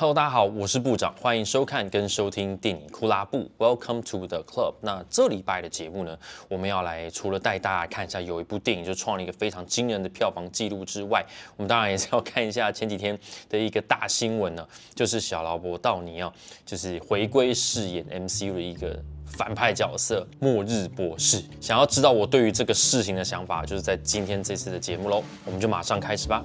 Hello，大家好，我是部长，欢迎收看跟收听电影库拉布，Welcome to the Club。那这礼拜的节目呢，我们要来除了带大家看一下有一部电影就创了一个非常惊人的票房记录之外，我们当然也是要看一下前几天的一个大新闻呢，就是小劳勃道尼奥就是回归饰演 MCU 的一个反派角色末日博士。想要知道我对于这个事情的想法，就是在今天这次的节目喽，我们就马上开始吧。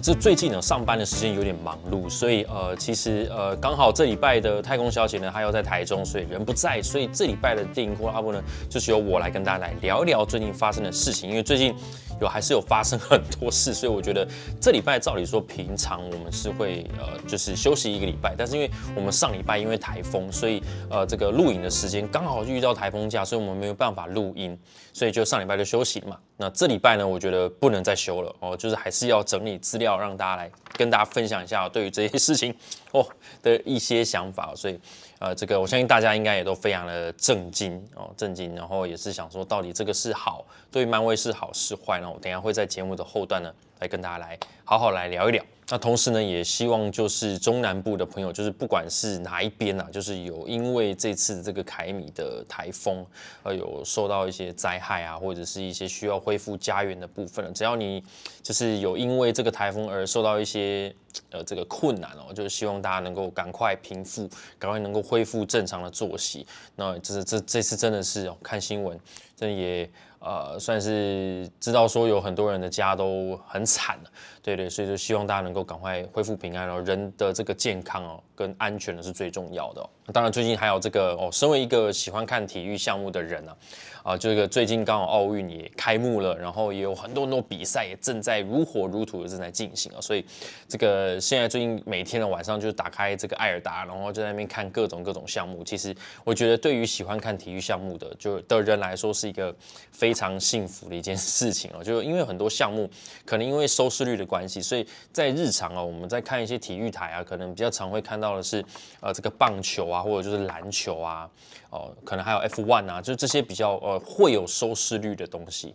这最近呢，上班的时间有点忙碌，所以呃，其实呃，刚好这礼拜的太空小姐呢，她要在台中，所以人不在，所以这礼拜的电影库阿布呢，就是由我来跟大家来聊一聊最近发生的事情，因为最近有还是有发生很多事，所以我觉得这礼拜照理说平常我们是会呃，就是休息一个礼拜，但是因为我们上礼拜因为台风，所以呃，这个录影的时间刚好遇到台风假，所以我们没有办法录音。所以就上礼拜就休息嘛，那这礼拜呢，我觉得不能再休了哦，就是还是要整理资料，让大家来跟大家分享一下对于这些事情哦的一些想法。所以，呃，这个我相信大家应该也都非常的震惊哦，震惊，然后也是想说到底这个是好，对漫威是好是坏？呢？我等下会在节目的后段呢。来跟大家来好好来聊一聊。那同时呢，也希望就是中南部的朋友，就是不管是哪一边啊，就是有因为这次这个凯米的台风，呃，有受到一些灾害啊，或者是一些需要恢复家园的部分只要你就是有因为这个台风而受到一些呃这个困难哦，就是希望大家能够赶快平复，赶快能够恢复正常的作息。那这这这次真的是哦，看新闻，真也。呃，算是知道说有很多人的家都很惨了。对对，所以就希望大家能够赶快恢复平安，然后人的这个健康哦跟安全呢是最重要的。当然，最近还有这个哦，身为一个喜欢看体育项目的人呢，啊，这个最近刚好奥运也开幕了，然后也有很多很多比赛也正在如火如荼的正在进行啊。所以这个现在最近每天的晚上就是打开这个艾尔达，然后就在那边看各种各种项目。其实我觉得对于喜欢看体育项目的就的人来说是一个非常幸福的一件事情哦，就是因为很多项目可能因为收视率的。关系，所以在日常啊，我们在看一些体育台啊，可能比较常会看到的是，呃，这个棒球啊，或者就是篮球啊，哦，可能还有 F1 啊，就这些比较呃会有收视率的东西。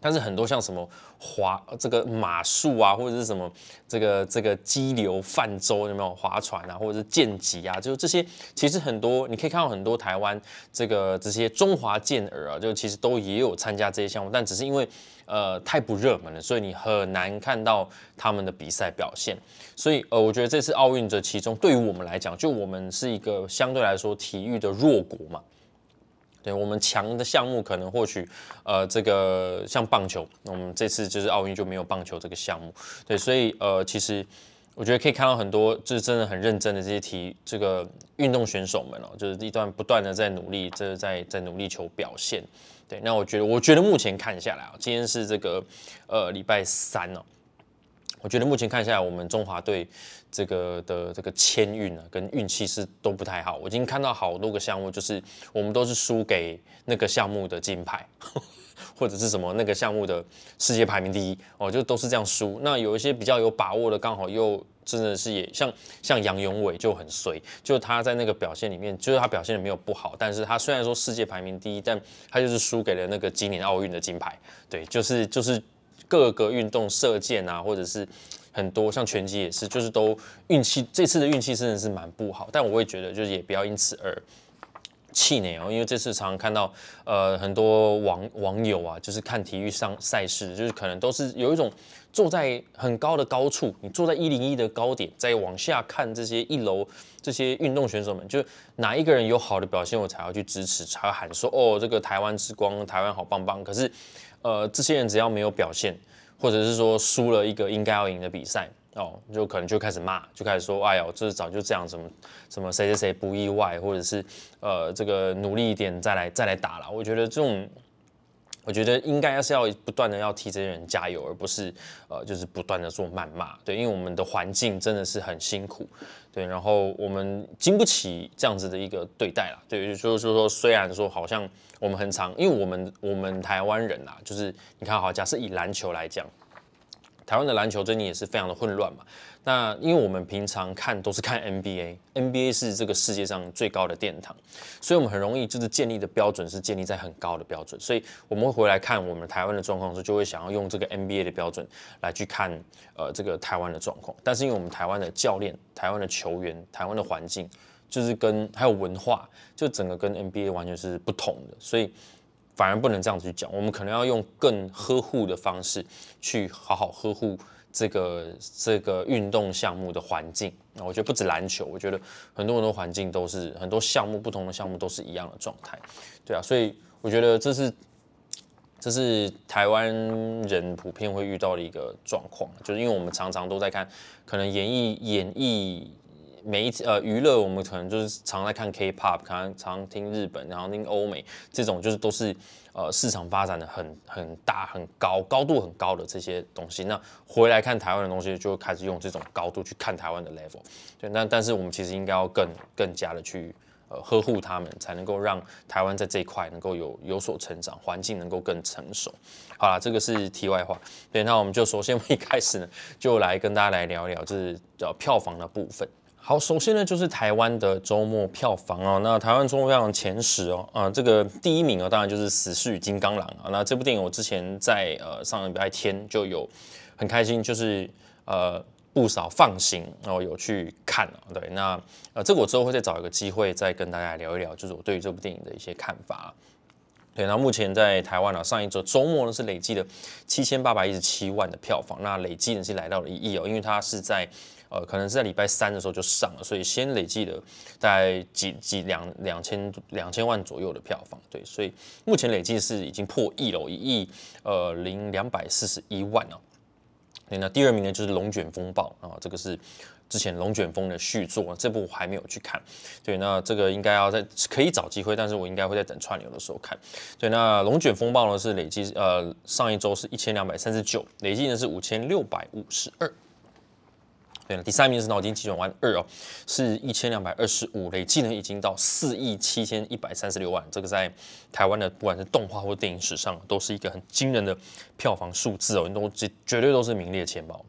但是很多像什么滑这个马术啊，或者是什么这个这个激流泛舟，有没有划船啊，或者是舰级啊，就是这些，其实很多你可以看到很多台湾这个这些中华健儿啊，就其实都也有参加这些项目，但只是因为。呃，太不热门了，所以你很难看到他们的比赛表现。所以，呃，我觉得这次奥运者其中，对于我们来讲，就我们是一个相对来说体育的弱国嘛。对我们强的项目可能或许，呃，这个像棒球，我们这次就是奥运就没有棒球这个项目。对，所以，呃，其实。我觉得可以看到很多，就是真的很认真的这些体这个运动选手们哦，就是一段不断的在努力，这是在在努力求表现。对，那我觉得我觉得目前看下来啊，今天是这个呃礼拜三哦，我觉得目前看下来我们中华队这个的这个签运啊，跟运气是都不太好。我已经看到好多个项目，就是我们都是输给那个项目的金牌。或者是什么那个项目的世界排名第一哦，就都是这样输。那有一些比较有把握的，刚好又真的是也像像杨永伟就很衰，就他在那个表现里面，就是他表现的没有不好，但是他虽然说世界排名第一，但他就是输给了那个今年奥运的金牌。对，就是就是各个运动射箭啊，或者是很多像拳击也是，就是都运气这次的运气真的是蛮不好。但我会觉得，就是也不要因此而。气馁哦，因为这次常常看到，呃，很多网网友啊，就是看体育上赛事，就是可能都是有一种坐在很高的高处，你坐在一零一的高点，再往下看这些一楼这些运动选手们，就哪一个人有好的表现，我才要去支持，才要喊说，哦，这个台湾之光，台湾好棒棒。可是，呃，这些人只要没有表现，或者是说输了一个应该要赢的比赛。哦，就可能就开始骂，就开始说，哎呦，这是早就这样，什么，什么谁谁谁不意外，或者是，呃，这个努力一点再来再来打啦。我觉得这种，我觉得应该要是要不断的要替这些人加油，而不是，呃，就是不断的做谩骂。对，因为我们的环境真的是很辛苦，对，然后我们经不起这样子的一个对待啦。对，就就说虽然说好像我们很长，因为我们我们台湾人啦，就是你看，好，假设以篮球来讲。台湾的篮球最近也是非常的混乱嘛。那因为我们平常看都是看 NBA，NBA 是这个世界上最高的殿堂，所以我们很容易就是建立的标准是建立在很高的标准，所以我们会回来看我们台湾的状况的时，候，就会想要用这个 NBA 的标准来去看呃这个台湾的状况。但是因为我们台湾的教练、台湾的球员、台湾的环境，就是跟还有文化，就整个跟 NBA 完全是不同的，所以。反而不能这样子去讲，我们可能要用更呵护的方式去好好呵护这个这个运动项目的环境。那我觉得不止篮球，我觉得很多很多环境都是很多项目不同的项目都是一样的状态。对啊，所以我觉得这是这是台湾人普遍会遇到的一个状况，就是因为我们常常都在看可能演艺演艺每一次呃娱乐，我们可能就是常在看 K-pop，能常听日本，然后听欧美，这种就是都是呃市场发展的很很大很高高度很高的这些东西。那回来看台湾的东西，就开始用这种高度去看台湾的 level。对，那但是我们其实应该要更更加的去呃呵护他们，才能够让台湾在这一块能够有有所成长，环境能够更成熟。好啦，这个是题外话。对，那我们就首先一开始呢，就来跟大家来聊一聊就是呃票房的部分。好，首先呢就是台湾的周末票房啊，那台湾周末票房前十哦，啊，这个第一名啊，当然就是《死侍与金刚狼》啊，那这部电影我之前在呃上礼拜天就有很开心，就是呃不少放行后有去看啊，对，那呃这个我之后会再找一个机会再跟大家聊一聊，就是我对于这部电影的一些看法。对，那目前在台湾呢，上一周周末呢是累计的七千八百一十七万的票房，那累计呢是来到了一亿哦，因为它是在。呃，可能是在礼拜三的时候就上了，所以先累计了大概几几两两千两千万左右的票房，对，所以目前累计是已经破亿了，一亿呃零两百四十一万了。那第二名呢就是《龙卷风暴》啊，这个是之前《龙卷风》的续作，这部我还没有去看，对，那这个应该要在可以找机会，但是我应该会在等串流的时候看。对，那《龙卷风暴》呢是累计呃上一周是一千两百三十九，累计呢是五千六百五十二。对，第三名是《脑筋急转弯二》哦，是一千两百二十五，累计呢已经到四亿七千一百三十六万，这个在台湾的不管是动画或电影史上，都是一个很惊人的票房数字哦，都绝绝对都是名列前茅。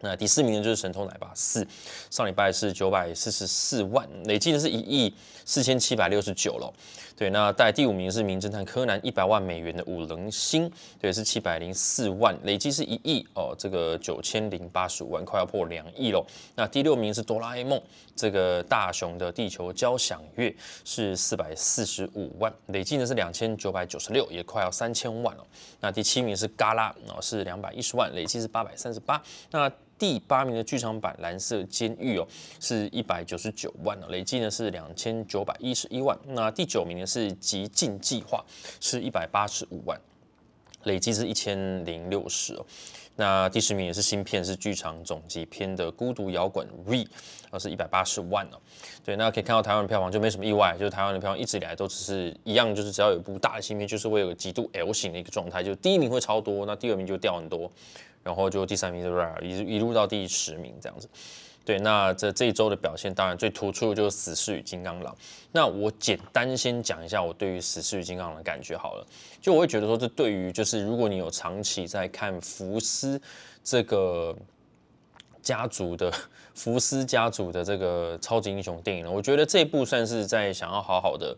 那第四名呢就是《神偷奶爸四》，上礼拜是九百四十四万，累计呢是一亿四千七百六十九了。对，那在第五名是《名侦探柯南》一百万美元的五棱星，对，是七百零四万，累计是一亿哦，这个九千零八十五万快要破两亿喽。那第六名是《哆啦 A 梦》，这个大雄的《地球交响乐》是四百四十五万，累计呢是两千九百九十六，也快要三千万了。那第七名是《嘎啦》，哦，是两百一十万，累计是八百三十八。那第八名的剧场版《蓝色监狱》哦，是一百九十九万哦，累计呢是两千九百一十一万。那第九名呢是《极尽计划》，是一百八十五万，累计是一千零六十哦。那第十名也是新片，是剧场总集篇的《孤独摇滚》V》，是一百八十万哦。对，那可以看到台湾的票房就没什么意外，就是台湾的票房一直以来都只是一样，就是只要有一部大的新片，就是会有极度 L 型的一个状态，就是第一名会超多，那第二名就掉很多。然后就第三名是 R，一一路到第十名这样子。对，那这这一周的表现，当然最突出的就是《死侍与金刚狼》。那我简单先讲一下我对于《死侍与金刚狼》的感觉好了。就我会觉得说，这对于就是如果你有长期在看福斯这个家族的 福斯家族的这个超级英雄电影了，我觉得这一部算是在想要好好的。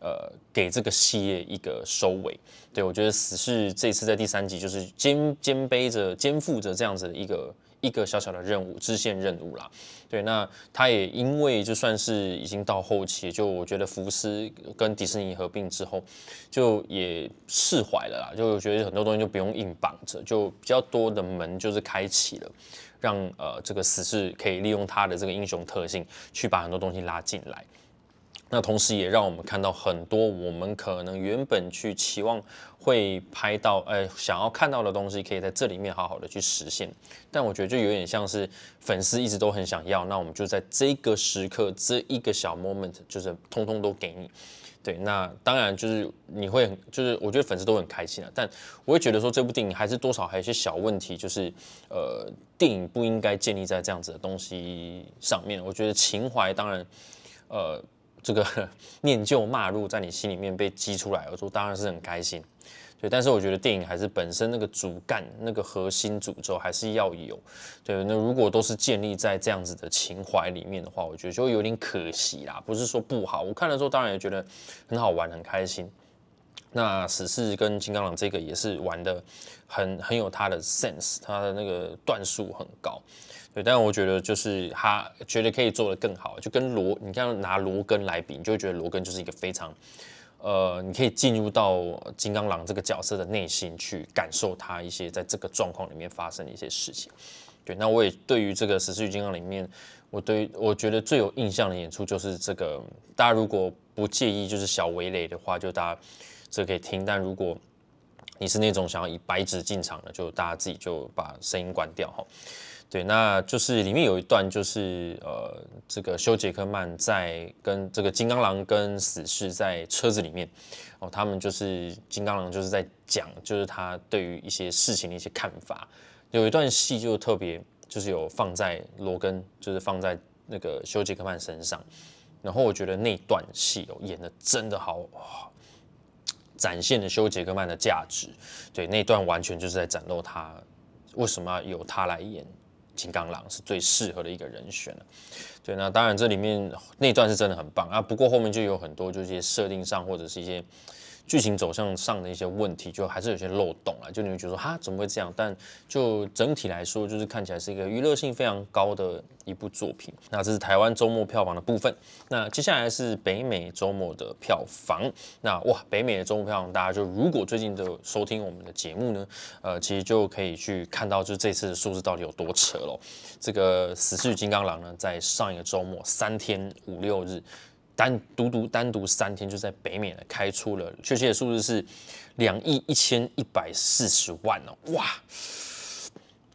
呃，给这个系列一个收尾。对我觉得死侍这次在第三集就是肩肩背着、肩负着这样子的一个一个小小的任务、支线任务啦。对，那他也因为就算是已经到后期，就我觉得福斯跟迪士尼合并之后，就也释怀了啦。就我觉得很多东西就不用硬绑着，就比较多的门就是开启了，让呃这个死侍可以利用他的这个英雄特性去把很多东西拉进来。那同时也让我们看到很多我们可能原本去期望会拍到，呃，想要看到的东西，可以在这里面好好的去实现。但我觉得就有点像是粉丝一直都很想要，那我们就在这个时刻这一个小 moment 就是通通都给你。对，那当然就是你会，就是我觉得粉丝都很开心啊。但我会觉得说这部电影还是多少还有一些小问题，就是呃，电影不应该建立在这样子的东西上面。我觉得情怀，当然，呃。这个 念旧骂入在你心里面被激出来，我说当然是很开心，对。但是我觉得电影还是本身那个主干、那个核心主轴还是要有，对。那如果都是建立在这样子的情怀里面的话，我觉得就有点可惜啦。不是说不好，我看的时候当然也觉得很好玩、很开心。那死侍跟金刚狼这个也是玩的很很有他的 sense，他的那个段数很高。对，但我觉得就是他觉得可以做的更好，就跟罗，你看拿罗根来比，你就会觉得罗根就是一个非常，呃，你可以进入到金刚狼这个角色的内心去感受他一些在这个状况里面发生的一些事情。对，那我也对于这个《十四与金刚》里面，我对我觉得最有印象的演出就是这个，大家如果不介意就是小围垒的话，就大家这可以听；但如果你是那种想要以白纸进场的，就大家自己就把声音关掉哈。对，那就是里面有一段，就是呃，这个休·杰克曼在跟这个金刚狼跟死侍在车子里面，哦，他们就是金刚狼就是在讲，就是他对于一些事情的一些看法。有一段戏就特别，就是有放在罗根，就是放在那个休·杰克曼身上。然后我觉得那段戏哦演的真的好，展现了休·杰克曼的价值。对，那段完全就是在展露他为什么由他来演。金刚狼是最适合的一个人选了，对，那当然这里面那段是真的很棒啊，不过后面就有很多就是一些设定上或者是一些。剧情走向上的一些问题，就还是有些漏洞了。就你会觉得说哈怎么会这样？但就整体来说，就是看起来是一个娱乐性非常高的，一部作品。那这是台湾周末票房的部分。那接下来是北美周末的票房。那哇，北美的周末票房，大家就如果最近的收听我们的节目呢，呃，其实就可以去看到，就是这次的数字到底有多扯咯。这个《死侍金刚狼》呢，在上一个周末三天五六日。单独独单独三天就在北美呢开出了确切的数字是两亿一千一百四十万哦，哇！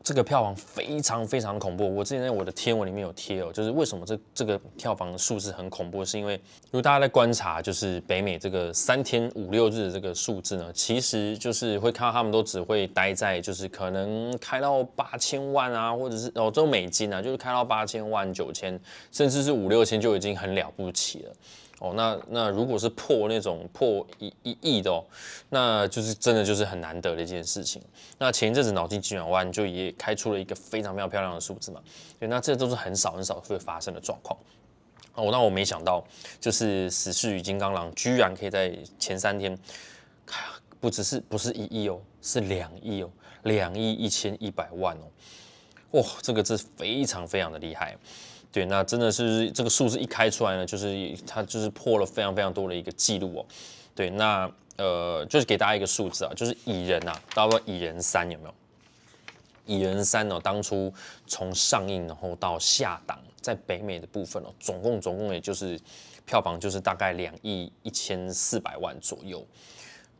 这个票房非常非常恐怖。我之前在我的天文里面有贴哦，就是为什么这这个票房数字很恐怖，是因为如果大家在观察，就是北美这个三天五六日的这个数字呢，其实就是会看到他们都只会待在，就是可能开到八千万啊，或者是哦这种美金啊，就是开到八千万九千，甚至是五六千就已经很了不起了。哦，那那如果是破那种破一一亿的哦，那就是真的就是很难得的一件事情。那前一阵子脑筋急转弯就也开出了一个非常非常漂亮的数字嘛，对，那这都是很少很少会发生的状况。哦，那我没想到就是《死侍与金刚狼》居然可以在前三天，不只是不是一亿哦，是两亿哦，两亿一千一百万哦，哇，这个是非常非常的厉害。对，那真的是这个数字一开出来呢，就是它就是破了非常非常多的一个记录哦。对，那呃就是给大家一个数字啊，就是蚁人啊，大家蚁人三有没有？蚁人三哦，当初从上映然后到下档，在北美的部分哦，总共总共也就是票房就是大概两亿一千四百万左右。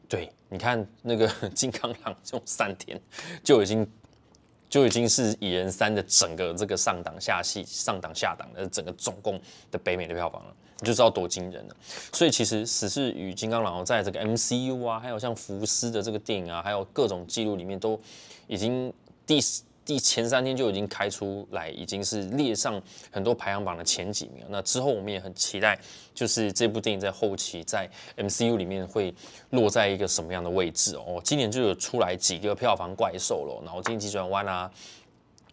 对，你看那个 金刚狼，就三天就已经。就已经是《蚁人三》的整个这个上档下戏、上档下档的整个总共的北美的票房了，你就知道多惊人了。所以其实《死侍与金刚狼》在这个 MCU 啊，还有像福斯的这个电影啊，还有各种记录里面，都已经第。第前三天就已经开出来，已经是列上很多排行榜的前几名。那之后我们也很期待，就是这部电影在后期在 MCU 里面会落在一个什么样的位置哦。今年就有出来几个票房怪兽了，然后《惊奇转弯》啊。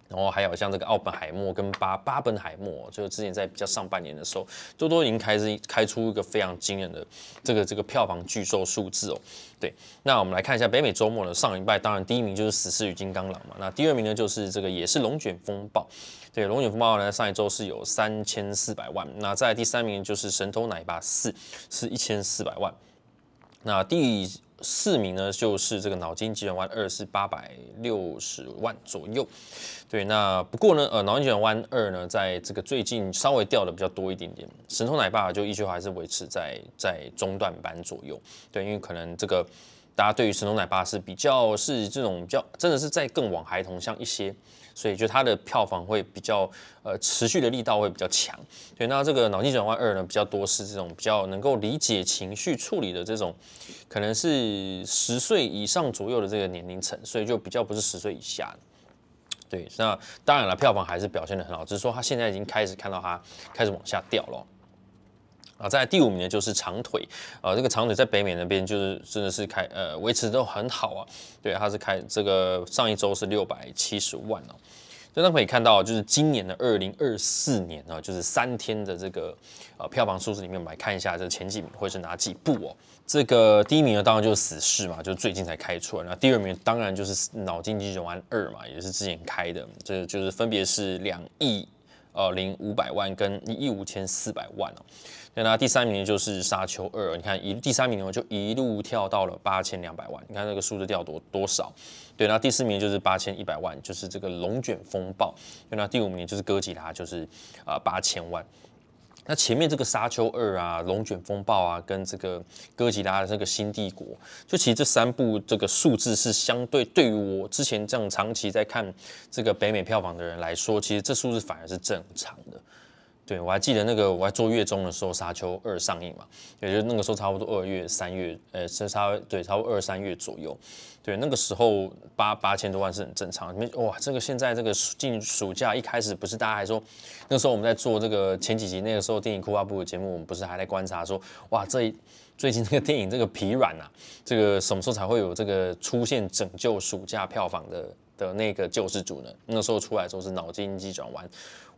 然后还有像这个奥本海默跟巴巴本海默，就之前在比较上半年的时候，多多已经开始开出一个非常惊人的这个这个票房巨兽数字哦。对，那我们来看一下北美周末的上礼拜，当然第一名就是《死侍与金刚狼》嘛，那第二名呢就是这个也是《龙卷风暴》。对，《龙卷风暴》呢上一周是有三千四百万，那在第三名就是《神偷奶爸四》，是一千四百万。那第，四名呢，就是这个《脑筋急转弯二》是八百六十万左右，对。那不过呢，呃，《脑筋急转弯二》呢，在这个最近稍微掉的比较多一点点，《神偷奶爸》就依旧还是维持在在中段班左右，对，因为可能这个。大家对于神偷奶爸是比较是这种比较，真的是在更往孩童像一些，所以就它的票房会比较呃持续的力道会比较强。对，那这个脑筋转换二呢，比较多是这种比较能够理解情绪处理的这种，可能是十岁以上左右的这个年龄层，所以就比较不是十岁以下的。对，那当然了，票房还是表现的很好，只是说他现在已经开始看到它开始往下掉了。啊，在第五名就是长腿，啊，这个长腿在北美那边就是真的是开呃维持都很好啊，对，它是开这个上一周是六百七十万哦，那我可以看到，就是今年的二零二四年呢，就是三天的这个呃票房数字里面我来看一下这前几名会是哪几部哦，这个第一名呢当然就是《死侍》嘛，就最近才开出来，那第二名当然就是《脑筋急转弯二》嘛，也是之前开的，这就是分别是两亿呃零五百万跟一亿五千四百万哦。对，那第三名就是《沙丘二》，你看一第三名就一路跳到了八千两百万，你看那个数字掉多多少？对，那第四名就是八千一百万，就是这个《龙卷风暴》。那第五名就是《哥吉拉》，就是啊八千万。那前面这个《沙丘二》啊，《龙卷风暴》啊，跟这个《哥吉拉》这个新帝国，就其实这三部这个数字是相对，对于我之前这样长期在看这个北美票房的人来说，其实这数字反而是正常的。对，我还记得那个，我在做月中的时候，沙丘二上映嘛，也就那个时候差不多二月、三月，呃，是差对，差不多二三月左右。对，那个时候八八千多万是很正常。哇，这个现在这个进暑假一开始不是大家还说，那时候我们在做这个前几集，那个时候电影库发部的节目，我们不是还在观察说，哇，这最近这个电影这个疲软呐，这个什么时候才会有这个出现拯救暑假票房的的那个救世主呢？那时候出来的时候是脑筋急转弯。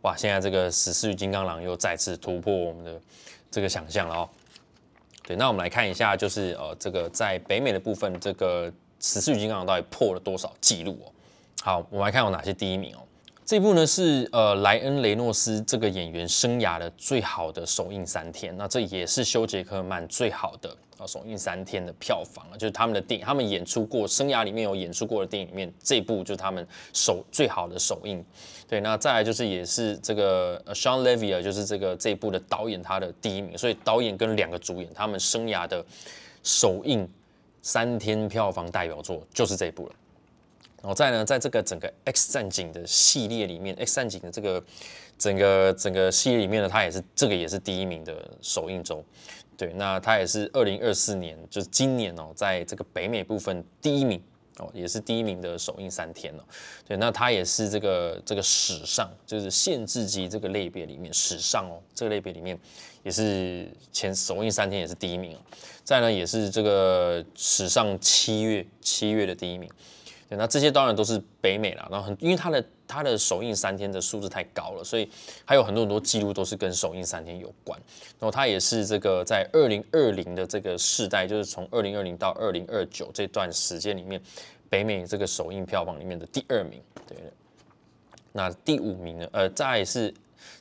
哇，现在这个《十四与金刚狼》又再次突破我们的这个想象了哦。对，那我们来看一下，就是呃，这个在北美的部分，这个《十四与金刚狼》到底破了多少记录哦。好，我们来看有哪些第一名哦。这部呢是呃莱恩雷诺斯这个演员生涯的最好的首映三天，那这也是休杰克曼最好的啊首映三天的票房就是他们的电影，他们演出过生涯里面有演出过的电影里面，这部就是他们首最好的首映。对，那再来就是也是这个 Sean Levy 就是这个这部的导演他的第一名，所以导演跟两个主演他们生涯的首映三天票房代表作就是这部了。然后再呢，在这个整个《X 战警》的系列里面，《X 战警》的这个整个整个系列里面呢，它也是这个也是第一名的首映周，对。那它也是二零二四年，就是今年哦，在这个北美部分第一名哦，也是第一名的首映三天哦。对，那它也是这个这个史上就是限制级这个类别里面史上哦，这个类别里面也是前首映三天也是第一名哦。再呢，也是这个史上七月七月的第一名。对，那这些当然都是北美啦，然后很因为它的它的首映三天的数字太高了，所以还有很多很多记录都是跟首映三天有关。然后它也是这个在二零二零的这个世代，就是从二零二零到二零二九这段时间里面，北美这个首映票房里面的第二名。对的，那第五名呢？呃，再是。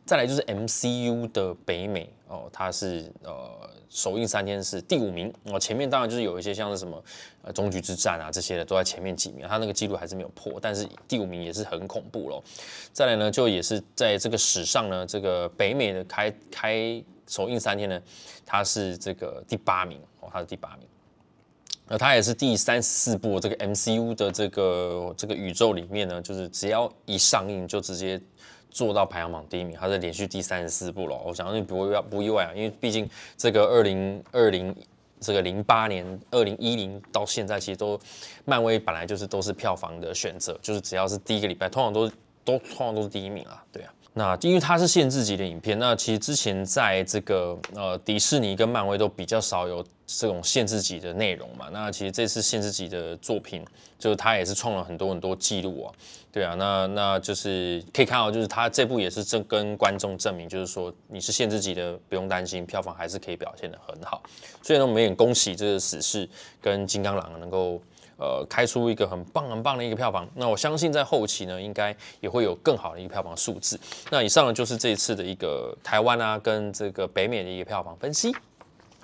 再来就是 MCU 的北美哦，它是呃首映三天是第五名哦，前面当然就是有一些像是什么呃终局之战啊这些的都在前面几名，它那个记录还是没有破，但是第五名也是很恐怖喽。再来呢，就也是在这个史上呢，这个北美的开开首映三天呢，它是这个第八名哦，它是第八名。那它也是第三四部这个 MCU 的这个这个宇宙里面呢，就是只要一上映就直接。做到排行榜第一名，它是连续第三十四部了。我想那不不意外啊，因为毕竟这个二零二零这个零八年、二零一零到现在，其实都漫威本来就是都是票房的选择，就是只要是第一个礼拜，通常都都通常都是第一名啊，对啊。那因为它是限制级的影片，那其实之前在这个呃迪士尼跟漫威都比较少有这种限制级的内容嘛。那其实这次限制级的作品，就是它也是创了很多很多记录啊。对啊，那那就是可以看到，就是它这部也是正跟观众证明，就是说你是限制级的，不用担心票房还是可以表现的很好。所以呢，我们也恭喜这个《死侍》跟《金刚狼》能够。呃，开出一个很棒很棒的一个票房，那我相信在后期呢，应该也会有更好的一个票房数字。那以上呢就是这一次的一个台湾啊跟这个北美的一个票房分析。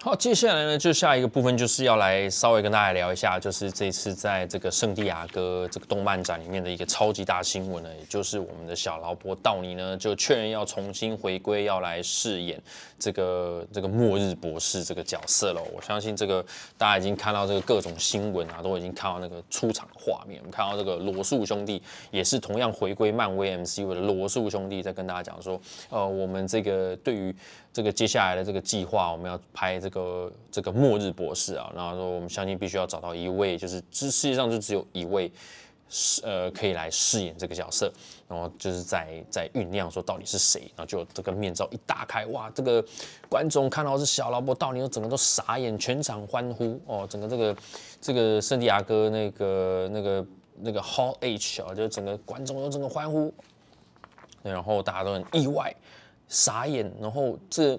好，接下来呢，就下一个部分，就是要来稍微跟大家聊一下，就是这次在这个圣地亚哥这个动漫展里面的一个超级大新闻呢，也就是我们的小劳勃道尼呢，就确认要重新回归，要来饰演这个这个末日博士这个角色了。我相信这个大家已经看到这个各种新闻啊，都已经看到那个出场画面。我们看到这个罗素兄弟也是同样回归漫威 MCU 的罗素兄弟，在跟大家讲说，呃，我们这个对于这个接下来的这个计划，我们要拍这。个这个末日博士啊，然后说我们相信必须要找到一位，就是这世界上就只有一位，是呃可以来饰演这个角色，然后就是在在酝酿说到底是谁，然后就这个面罩一打开，哇，这个观众看到是小老婆，道尼，又整个都傻眼，全场欢呼哦，整个这个这个圣地亚哥那个那个那个 Hall H 啊，就整个观众都整个欢呼，然后大家都很意外，傻眼，然后这。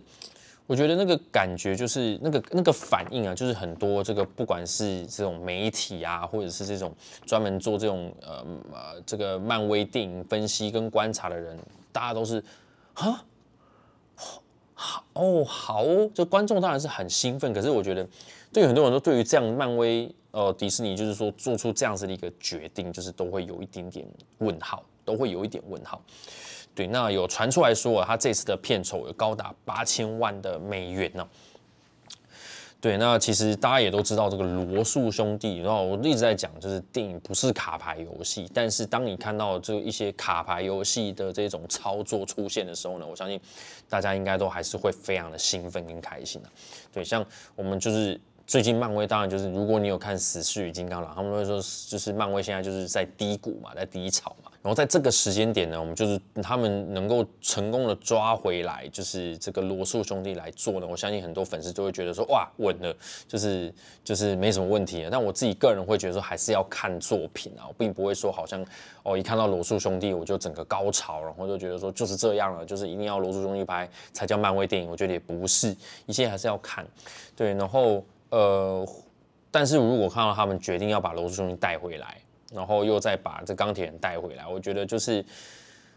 我觉得那个感觉就是那个那个反应啊，就是很多这个不管是这种媒体啊，或者是这种专门做这种呃呃这个漫威电影分析跟观察的人，大家都是啊好哦好哦，这观众当然是很兴奋。可是我觉得对于很多人都对于这样漫威呃迪士尼就是说做出这样子的一个决定，就是都会有一点点问号，都会有一点问号。对，那有传出来说他这次的片酬有高达八千万的美元呢。对，那其实大家也都知道这个罗素兄弟，然后我一直在讲，就是电影不是卡牌游戏，但是当你看到这一些卡牌游戏的这种操作出现的时候呢，我相信大家应该都还是会非常的兴奋跟开心的。对，像我们就是。最近漫威当然就是，如果你有看《死侍与金刚狼》，他们会说就是漫威现在就是在低谷嘛，在低潮嘛。然后在这个时间点呢，我们就是他们能够成功的抓回来，就是这个罗素兄弟来做呢，我相信很多粉丝都会觉得说哇稳了，就是就是没什么问题。但我自己个人会觉得说还是要看作品啊，并不会说好像哦一看到罗素兄弟我就整个高潮，然后就觉得说就是这样了，就是一定要罗素兄弟拍才叫漫威电影。我觉得也不是，一切还是要看。对，然后。呃，但是如果看到他们决定要把罗素兄弟带回来，然后又再把这钢铁人带回来，我觉得就是，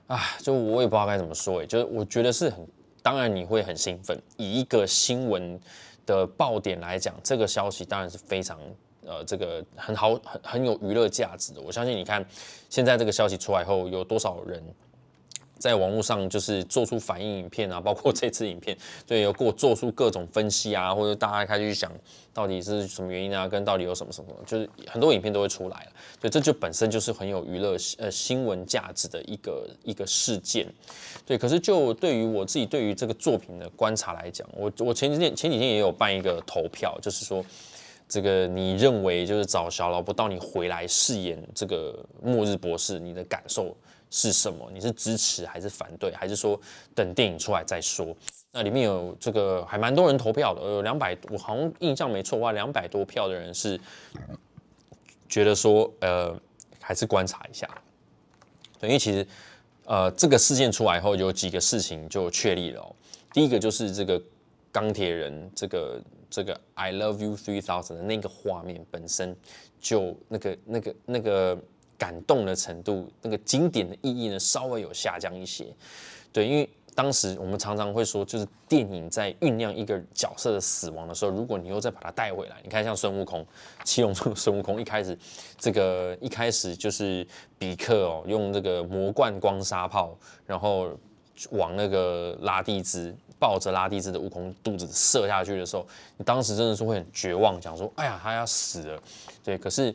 啊，就我也不知道该怎么说，哎，就是我觉得是很，当然你会很兴奋。以一个新闻的爆点来讲，这个消息当然是非常，呃，这个很好，很很有娱乐价值的。我相信你看现在这个消息出来后，有多少人。在网络上就是做出反应影片啊，包括这次影片，对，有我做出各种分析啊，或者大家开始去想到底是什么原因啊，跟到底有什么什么，就是很多影片都会出来了。对，这就本身就是很有娱乐呃新闻价值的一个一个事件。对，可是就对于我自己对于这个作品的观察来讲，我我前几天前几天也有办一个投票，就是说这个你认为就是找小老婆到你回来饰演这个末日博士，你的感受。是什么？你是支持还是反对，还是说等电影出来再说？那里面有这个还蛮多人投票的，有两百我好像印象没错，哇，两百多票的人是觉得说，呃，还是观察一下。对，因为其实，呃，这个事件出来以后，有几个事情就确立了。第一个就是这个钢铁人这个这个 “I love you three thousand” 的那个画面本身，就那个那个那个。感动的程度，那个经典的意义呢，稍微有下降一些。对，因为当时我们常常会说，就是电影在酝酿一个角色的死亡的时候，如果你又再把它带回来，你看像孙悟空，七龙珠孙悟空一开始，这个一开始就是比克哦，用这个魔罐光沙炮，然后往那个拉蒂兹抱着拉蒂兹的悟空肚子射下去的时候，你当时真的是会很绝望，讲说，哎呀，他要死了。对，可是。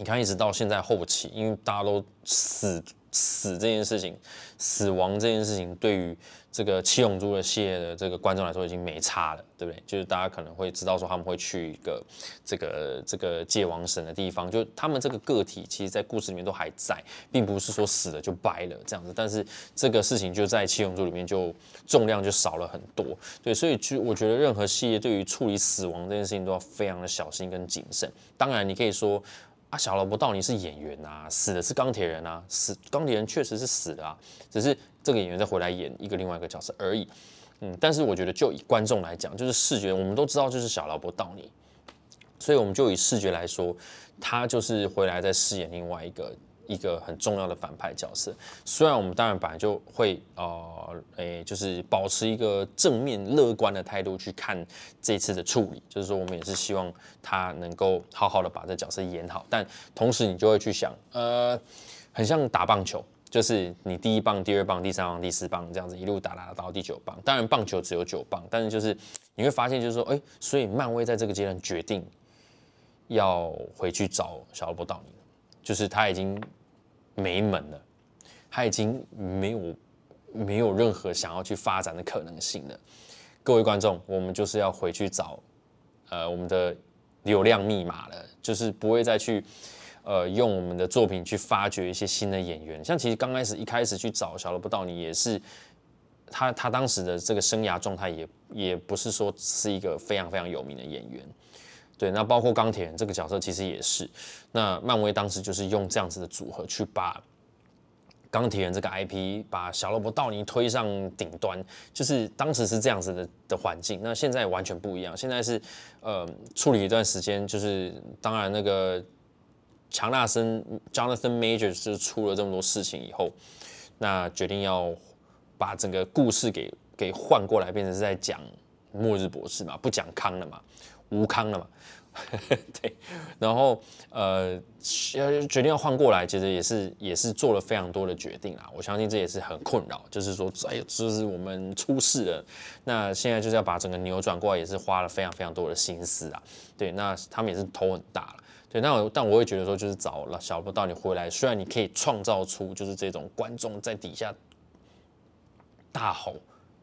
你看，一直到现在后期，因为大家都死死这件事情，死亡这件事情对于这个七龙珠的系列的这个观众来说已经没差了，对不对？就是大家可能会知道说他们会去一个这个这个界王神的地方，就他们这个个体其实，在故事里面都还在，并不是说死了就掰了这样子。但是这个事情就在七龙珠里面就重量就少了很多。对，所以实我觉得任何系列对于处理死亡这件事情都要非常的小心跟谨慎。当然，你可以说。啊，小萝伯道尼是演员呐，死的是钢铁人啊，死钢铁人确实是死的啊，只是这个演员再回来演一个另外一个角色而已，嗯，但是我觉得就以观众来讲，就是视觉，我们都知道就是小萝伯道尼，所以我们就以视觉来说，他就是回来再饰演另外一个。一个很重要的反派角色，虽然我们当然本来就会，呃，诶，就是保持一个正面乐观的态度去看这次的处理，就是说我们也是希望他能够好好的把这角色演好，但同时你就会去想，呃，很像打棒球，就是你第一棒、第二棒、第三棒、第四棒这样子一路打打打到第九棒，当然棒球只有九棒，但是就是你会发现，就是说，哎，所以漫威在这个阶段决定要回去找小罗伯道尼，就是他已经。没门了，他已经没有没有任何想要去发展的可能性了。各位观众，我们就是要回去找，呃，我们的流量密码了，就是不会再去，呃，用我们的作品去发掘一些新的演员。像其实刚开始一开始去找小罗不到你，也是他他当时的这个生涯状态也也不是说是一个非常非常有名的演员。对，那包括钢铁人这个角色其实也是，那漫威当时就是用这样子的组合去把钢铁人这个 IP 把小罗伯·道尼推上顶端，就是当时是这样子的的环境。那现在完全不一样，现在是呃处理一段时间，就是当然那个强纳森 Jonathan Majors 是出了这么多事情以后，那决定要把整个故事给给换过来，变成是在讲末日博士嘛，不讲康了嘛。吴康了嘛？对，然后呃，决定要换过来，其实也是也是做了非常多的决定啊。我相信这也是很困扰，就是说，哎，这是我们出事了。那现在就是要把整个扭转过来，也是花了非常非常多的心思啊。对，那他们也是头很大了。对，那我但我会觉得说，就是找了小波到你回来，虽然你可以创造出就是这种观众在底下大吼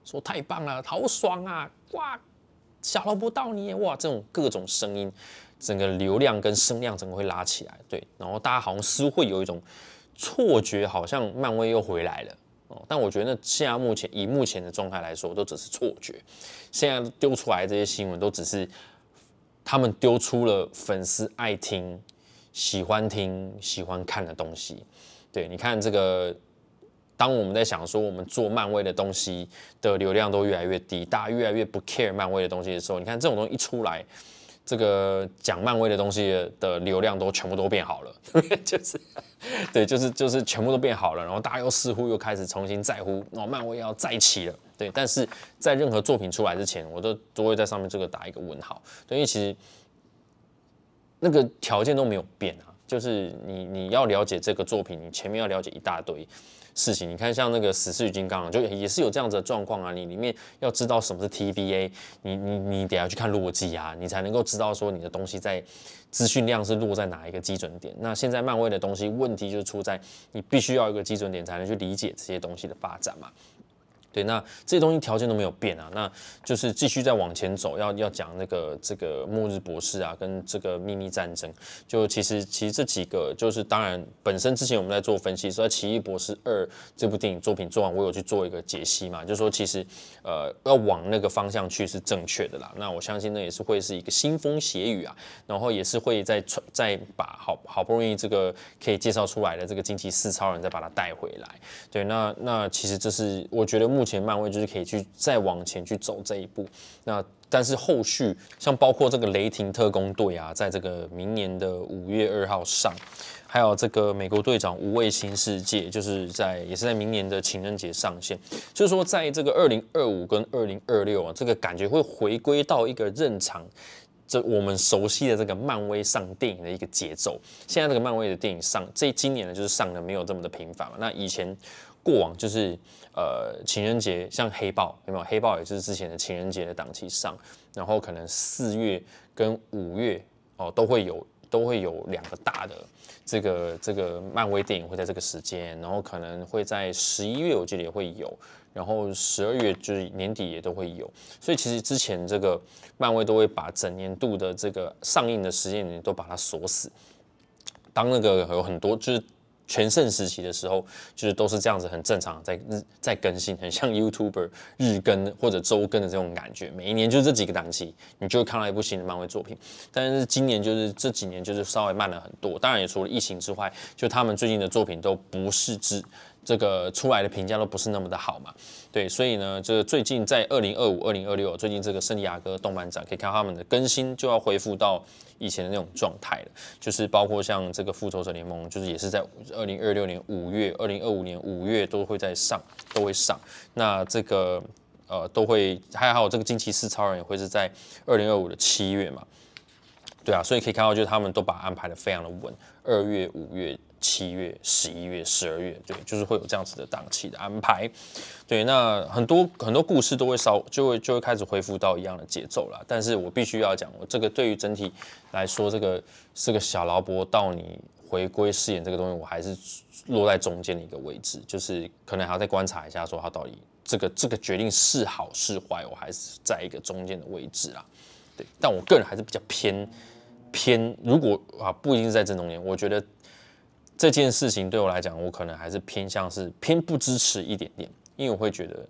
说太棒了，好爽啊，哇！小萝卜到你哇！这种各种声音，整个流量跟声量整个会拉起来，对。然后大家好像是会有一种错觉，好像漫威又回来了哦。但我觉得现在目前以目前的状态来说，都只是错觉。现在丢出来这些新闻都只是他们丢出了粉丝爱听、喜欢听、喜欢看的东西。对，你看这个。当我们在想说我们做漫威的东西的流量都越来越低，大家越来越不 care 漫威的东西的时候，你看这种东西一出来，这个讲漫威的东西的流量都全部都变好了，就是对，就是就是全部都变好了，然后大家又似乎又开始重新在乎，哦，漫威要再起了，对，但是在任何作品出来之前，我都都会在上面这个打一个问号，对，因为其实那个条件都没有变啊。就是你，你要了解这个作品，你前面要了解一大堆事情。你看，像那个《死侍与金刚就也是有这样子的状况啊。你里面要知道什么是 TBA，你你你得要去看洛基啊，你才能够知道说你的东西在资讯量是落在哪一个基准点。那现在漫威的东西，问题就出在你必须要一个基准点才能去理解这些东西的发展嘛。对，那这些东西条件都没有变啊，那就是继续再往前走，要要讲那个这个末日博士啊，跟这个秘密战争，就其实其实这几个就是当然本身之前我们在做分析说《奇异博士二》这部电影作品做完，我有去做一个解析嘛，就说其实呃要往那个方向去是正确的啦。那我相信那也是会是一个腥风血雨啊，然后也是会在再把好好不容易这个可以介绍出来的这个惊奇四超人再把它带回来。对，那那其实这是我觉得目。前漫威就是可以去再往前去走这一步，那但是后续像包括这个雷霆特工队啊，在这个明年的五月二号上，还有这个美国队长无畏新世界，就是在也是在明年的情人节上线，就是说在这个二零二五跟二零二六啊，这个感觉会回归到一个正常，这我们熟悉的这个漫威上电影的一个节奏。现在这个漫威的电影上，这今年呢就是上的没有这么的频繁了，那以前。过往就是，呃，情人节像黑豹有没有？黑豹也是之前的情人节的档期上，然后可能四月跟五月哦都会有，都会有两个大的这个这个漫威电影会在这个时间，然后可能会在十一月我记得也会有，然后十二月就是年底也都会有。所以其实之前这个漫威都会把整年度的这个上映的时间点都把它锁死，当那个有很多就是。全盛时期的时候，就是都是这样子，很正常，在日在更新，很像 YouTuber 日更或者周更的这种感觉。每一年就这几个档期，你就看到一部新的漫威作品。但是今年就是这几年就是稍微慢了很多，当然也除了疫情之外，就他们最近的作品都不是只。这个出来的评价都不是那么的好嘛，对，所以呢，这最近在二零二五、二零二六，最近这个圣地亚哥动漫展，可以看到他们的更新就要恢复到以前的那种状态了。就是包括像这个复仇者联盟，就是也是在二零二六年五月、二零二五年五月都会在上，都会上。那这个呃，都会还好，这个惊奇四超人也会是在二零二五的七月嘛，对啊，所以可以看到就是他们都把安排的非常的稳，二月、五月。七月、十一月、十二月，对，就是会有这样子的档期的安排。对，那很多很多故事都会稍就会就会开始恢复到一样的节奏了。但是我必须要讲，我这个对于整体来说，这个是个小劳勃到你回归饰演这个东西，我还是落在中间的一个位置，就是可能还要再观察一下，说他到底这个这个决定是好是坏，我还是在一个中间的位置啦。对，但我个人还是比较偏偏，如果啊不一定是在正中间，我觉得。这件事情对我来讲，我可能还是偏向是偏不支持一点点，因为我会觉得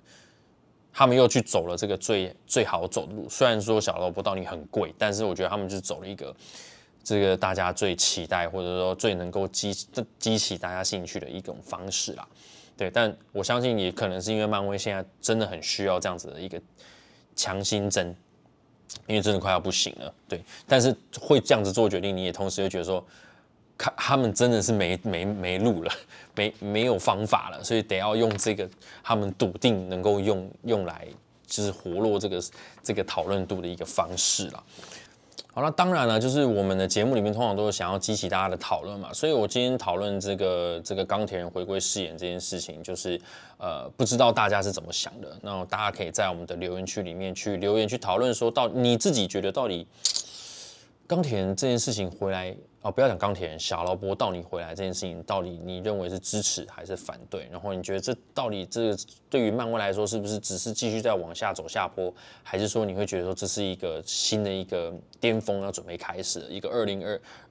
他们又去走了这个最最好走的路。虽然说小萝卜到你很贵，但是我觉得他们就走了一个这个大家最期待或者说最能够激激起大家兴趣的一种方式啦。对，但我相信也可能是因为漫威现在真的很需要这样子的一个强心针，因为真的快要不行了。对，但是会这样子做决定，你也同时又觉得说。看他们真的是没没没路了，没没有方法了，所以得要用这个他们笃定能够用用来就是活络这个这个讨论度的一个方式了。好了，当然了，就是我们的节目里面通常都是想要激起大家的讨论嘛，所以我今天讨论这个这个钢铁人回归誓言这件事情，就是呃不知道大家是怎么想的，那大家可以在我们的留言区里面去留言去讨论，说到你自己觉得到底钢铁人这件事情回来。啊，不要讲钢铁侠，劳勃到你回来这件事情，到底你认为是支持还是反对？然后你觉得这到底这个对于漫威来说，是不是只是继续在往下走下坡，还是说你会觉得说这是一个新的一个巅峰，要准备开始一个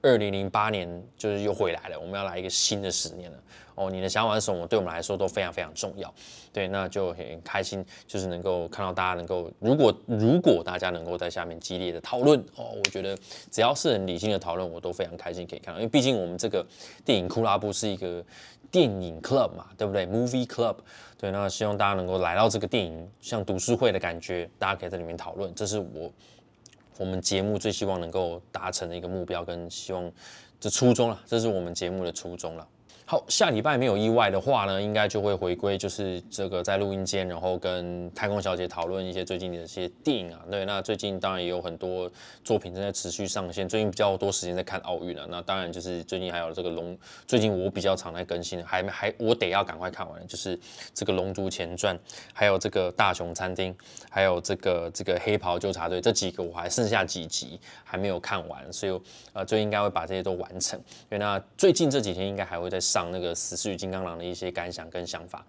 2022008年，就是又回来了，我们要来一个新的十年了。哦，你的想法是什么？对我们来说都非常非常重要。对，那就很开心，就是能够看到大家能够，如果如果大家能够在下面激烈的讨论，哦，我觉得只要是很理性的讨论，我都非常开心可以看到。因为毕竟我们这个电影库拉布是一个电影 club 嘛，对不对？Movie Club。对，那希望大家能够来到这个电影，像读书会的感觉，大家可以在里面讨论。这是我我们节目最希望能够达成的一个目标跟希望，这初衷了，这是我们节目的初衷了。好，下礼拜没有意外的话呢，应该就会回归，就是这个在录音间，然后跟太空小姐讨论一些最近的一些电影啊。对，那最近当然也有很多作品正在持续上线，最近比较多时间在看奥运了。那当然就是最近还有这个龙，最近我比较常在更新，还没还我得要赶快看完就是这个《龙珠前传》，还有这个《大雄餐厅》，还有这个这个《黑袍纠察队》这几个我还剩下几集还没有看完，所以呃，最应该会把这些都完成。因为那最近这几天应该还会在上。上那个《死侍与金刚狼》的一些感想跟想法，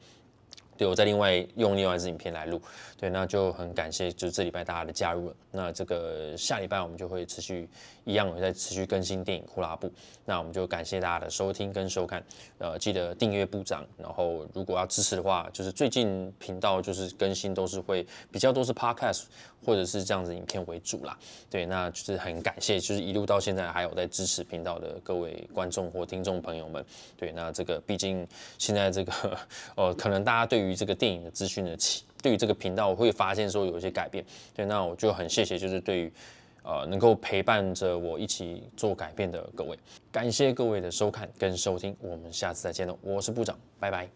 对我再另外用另外一支影片来录。对，那就很感谢，就是这礼拜大家的加入了。那这个下礼拜我们就会持续一样，再持续更新电影库拉布。那我们就感谢大家的收听跟收看，呃，记得订阅部长。然后如果要支持的话，就是最近频道就是更新都是会比较多，是 podcast。或者是这样子影片为主啦，对，那就是很感谢，就是一路到现在还有在支持频道的各位观众或听众朋友们，对，那这个毕竟现在这个呃，可能大家对于这个电影的资讯的，对于这个频道，我会发现说有一些改变，对，那我就很谢谢，就是对于呃能够陪伴着我一起做改变的各位，感谢各位的收看跟收听，我们下次再见了，我是部长，拜拜。